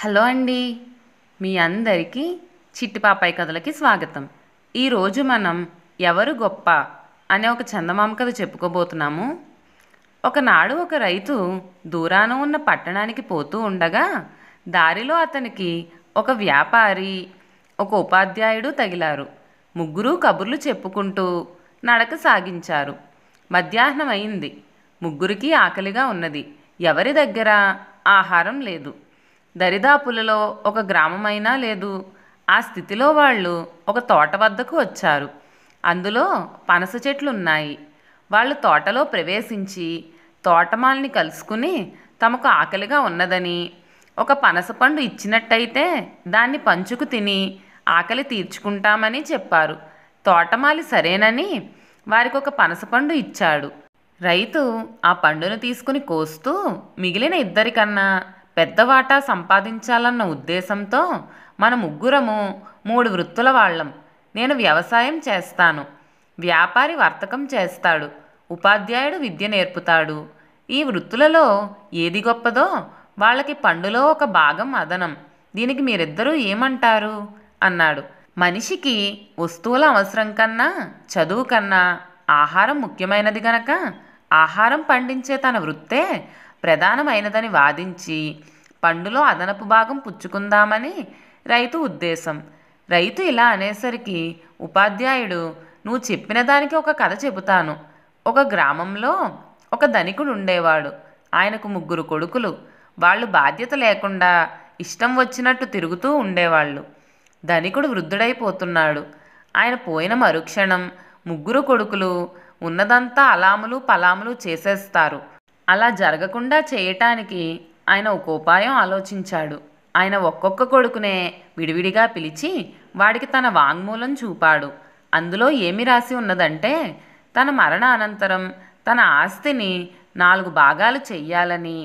hello అండి మీ అందరికీ చిట్టిపాపాయి కథలకి స్వాగతం ఈరోజు మనం ఎవరు గొప్ప అనే ఒక చందమామ కథ చెప్పుకోబోతున్నాము ఒకనాడు ఒక రైతు దూరాన ఉన్న పట్టణానికి పోతూ ఉండగా దారిలో అతనికి ఒక వ్యాపారి ఒక ఉపాధ్యాయుడు తగిలారు ముగ్గురు కబుర్లు చెప్పుకుంటూ నడక సాగించారు మధ్యాహ్నం అయింది ముగ్గురికి ఆకలిగా ఉన్నది ఎవరి దగ్గర ఆహారం లేదు దరిదాపులలో ఒక గ్రామమైనా లేదు ఆ స్థితిలో వాళ్ళు ఒక తోట వద్దకు వచ్చారు అందులో పనస చెట్లున్నాయి వాళ్ళు తోటలో ప్రవేశించి తోటమాల్ని కలుసుకుని తమకు ఆకలిగా ఉన్నదని ఒక పనసపండు ఇచ్చినట్టయితే దాన్ని పంచుకు తిని ఆకలి తీర్చుకుంటామని చెప్పారు తోటమాలి సరేనని వారికి ఒక పనసపండు ఇచ్చాడు రైతు ఆ పండును తీసుకుని కోస్తూ మిగిలిన ఇద్దరికన్నా పెద్ద వాటా సంపాదించాలన్న ఉద్దేశంతో మన ముగ్గురము మూడు వృత్తుల వాళ్ళం నేను వ్యవసాయం చేస్తాను వ్యాపారి వర్తకం చేస్తాడు ఉపాధ్యాయుడు విద్య నేర్పుతాడు ఈ వృత్తులలో ఏది గొప్పదో వాళ్ళకి పండులో ఒక భాగం అదనం దీనికి మీరిద్దరూ ఏమంటారు అన్నాడు మనిషికి వస్తువుల అవసరం కన్నా చదువు కన్నా ఆహారం ముఖ్యమైనది గనక ఆహారం పండించే తన వృత్తే ప్రధానమైనదని వాదించి పండులో అదనపు భాగం పుచ్చుకుందామని రైతు ఉద్దేశం రైతు ఇలా అనేసరికి ఉపాధ్యాయుడు నువ్వు చెప్పిన దానికి ఒక కథ చెబుతాను ఒక గ్రామంలో ఒక ధనికుడు ఉండేవాడు ఆయనకు ముగ్గురు కొడుకులు వాళ్ళు బాధ్యత లేకుండా ఇష్టం వచ్చినట్టు తిరుగుతూ ఉండేవాళ్ళు ధనికుడు వృద్ధుడైపోతున్నాడు ఆయన పోయిన మరుక్షణం ముగ్గురు కొడుకులు ఉన్నదంతా అలాములు పలాములు చేసేస్తారు అలా జరగకుండా చేయటానికి ఆయన ఒక ఉపాయం ఆలోచించాడు ఆయన ఒక్కొక్క కొడుకునే విడివిడిగా పిలిచి వాడికి తన వాంగ్మూలం చూపాడు అందులో ఏమి రాసి ఉన్నదంటే తన మరణ అనంతరం తన ఆస్తిని నాలుగు భాగాలు చెయ్యాలని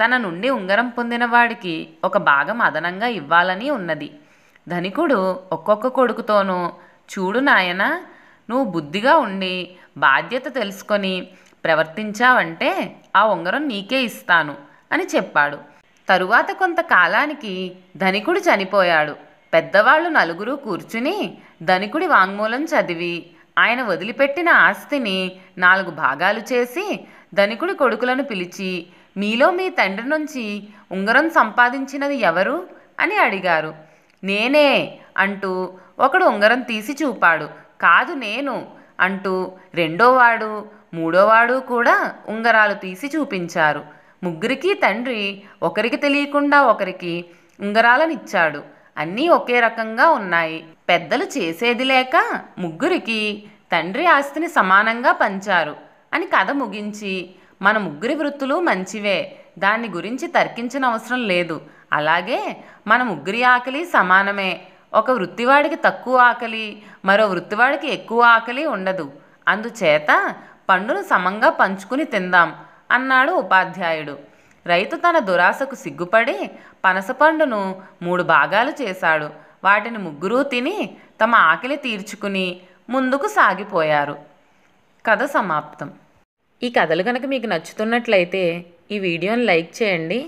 తన నుండి ఉంగరం పొందిన వాడికి ఒక భాగం అదనంగా ఇవ్వాలని ఉన్నది ధనికుడు ఒక్కొక్క కొడుకుతోనూ చూడు నాయన నువ్వు బుద్ధిగా ఉండి బాధ్యత తెలుసుకొని ప్రవర్తించావంటే ఆ ఉంగరం నీకే ఇస్తాను అని చెప్పాడు తరువాత కొంతకాలానికి ధనికుడు చనిపోయాడు పెద్దవాళ్ళు నలుగురు కూర్చుని ధనికుడి వాంగ్మూలం చదివి ఆయన వదిలిపెట్టిన ఆస్తిని నాలుగు భాగాలు చేసి ధనికుడి కొడుకులను పిలిచి మీలో మీ తండ్రి నుంచి ఉంగరం సంపాదించినది ఎవరు అని అడిగారు నేనే అంటూ ఒకడు ఉంగరం తీసి చూపాడు కాదు నేను అంటూ రెండోవాడు మూడోవాడు కూడా ఉంగరాలు తీసి చూపించారు ముగ్గురికి తండ్రి ఒకరికి తెలియకుండా ఒకరికి ఉంగరాలనిచ్చాడు అన్నీ ఒకే రకంగా ఉన్నాయి పెద్దలు చేసేది లేక ముగ్గురికి తండ్రి ఆస్తిని సమానంగా పంచారు అని కథ ముగించి మన ముగ్గురి వృత్తులు మంచివే దాన్ని గురించి తర్కించిన అవసరం లేదు అలాగే మన ముగ్గురి ఆకలి సమానమే ఒక వృత్తివాడికి తక్కువ ఆకలి మరో వృత్తివాడికి ఎక్కువ ఆకలి ఉండదు అందుచేత పండును సమంగా పంచుకుని తిందాం అన్నాడు ఉపాధ్యాయుడు రైతు తన దురాశకు సిగ్గుపడి పనసపండును మూడు భాగాలు చేశాడు వాటిని ముగ్గురూ తిని తమ ఆకలి తీర్చుకుని ముందుకు సాగిపోయారు కథ సమాప్తం ఈ కథలు కనుక మీకు నచ్చుతున్నట్లయితే ఈ వీడియోని లైక్ చేయండి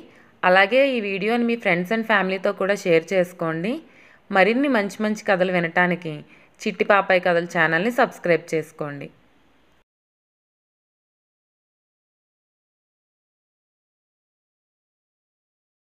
అలాగే ఈ వీడియోని మీ ఫ్రెండ్స్ అండ్ ఫ్యామిలీతో కూడా షేర్ చేసుకోండి మరిన్ని మంచి మంచి కథలు వినటానికి చిట్టి పాపాయి కథలు ఛానల్ని సబ్స్క్రైబ్ చేసుకోండి